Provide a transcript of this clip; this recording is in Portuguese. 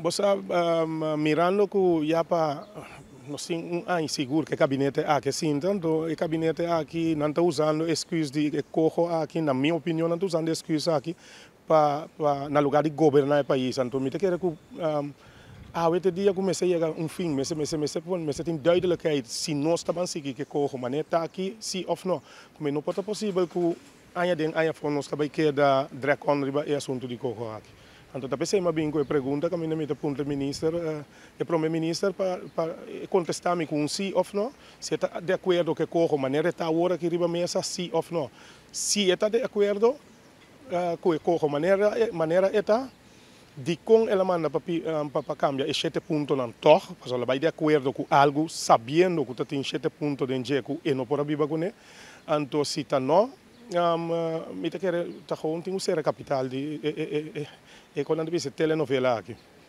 Bosa um, mirando ah, que já para não um ah, inseguro que o gabinete que sim, então o gabinete aqui não está usando excuse de corro aqui, na minha opinião, não está usando excuse aqui para, para na lugar de governar o país. Então, me quero que um, Ah, weet je, ik mensen zeggen een film, mensen, mensen, mensen, mensen in duidelijkheid zien se te bansieken gekomen, maar net taki, zie of no. Kom je nog não pode ku, aan je ding, aan aí a ons te bekijken, drek onder bij eerst om te die kogen aqui então, também se uma bingo e pergunta que a minha meta para o ministro eh, e para o ministro para contestar-me com um sim ou não, se está de acordo que corro, maneira é está agora que riba mesa sim ou não. Se está de acordo eh, que corro, maneira maneira está de com ela manda para um, eh, para cambiar e sete pontos não tor, porque ela vai de acordo com algo, sabendo que está em sete pontos de enjeco e não por a biba então se está não, um, mita kere taxon tingu sera capital di e, e, e, e, telenovela aqui.